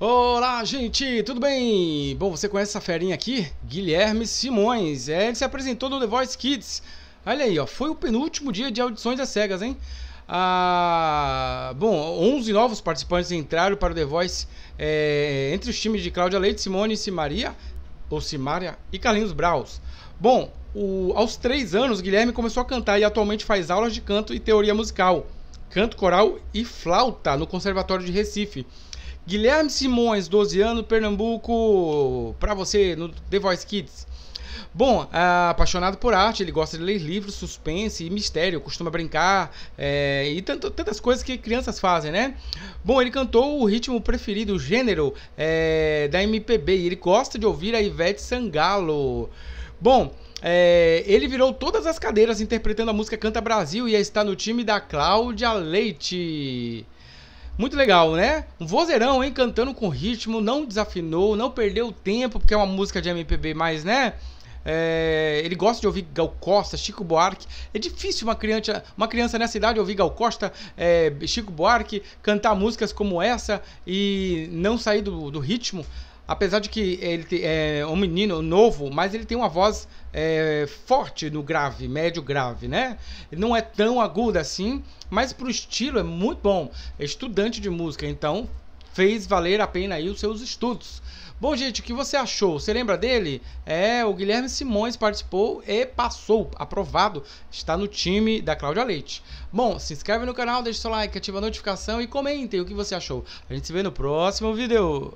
Olá, gente, tudo bem? Bom, você conhece essa ferinha aqui? Guilherme Simões. É, ele se apresentou no The Voice Kids. Olha aí, ó, foi o penúltimo dia de audições das cegas, hein? Ah, bom, 11 novos participantes entraram para o The Voice é, entre os times de Cláudia Leite, Simone Simaria, ou Simária e Carlinhos Braus. Bom, o, aos 3 anos, Guilherme começou a cantar e atualmente faz aulas de canto e teoria musical, canto coral e flauta no Conservatório de Recife. Guilherme Simões, 12 anos, Pernambuco, para você no The Voice Kids. Bom, é apaixonado por arte, ele gosta de ler livros, suspense e mistério, costuma brincar é, e tanto, tantas coisas que crianças fazem, né? Bom, ele cantou o ritmo preferido, o gênero é, da MPB e ele gosta de ouvir a Ivete Sangalo. Bom, é, ele virou todas as cadeiras interpretando a música Canta Brasil e está no time da Cláudia Leite. Muito legal, né? Um vozeirão, hein? Cantando com ritmo, não desafinou, não perdeu tempo, porque é uma música de MPB mais, né? É, ele gosta de ouvir Gal Costa, Chico Buarque. É difícil uma criança, uma criança nessa idade ouvir Gal Costa, é, Chico Buarque, cantar músicas como essa e não sair do, do ritmo apesar de que ele é um menino novo, mas ele tem uma voz é, forte no grave, médio grave, né? Não é tão aguda assim, mas para o estilo é muito bom. É estudante de música, então fez valer a pena aí os seus estudos. Bom, gente, o que você achou? Você lembra dele? É, o Guilherme Simões participou e passou, aprovado, está no time da Cláudia Leite. Bom, se inscreve no canal, deixa seu like, ativa a notificação e comentem o que você achou. A gente se vê no próximo vídeo.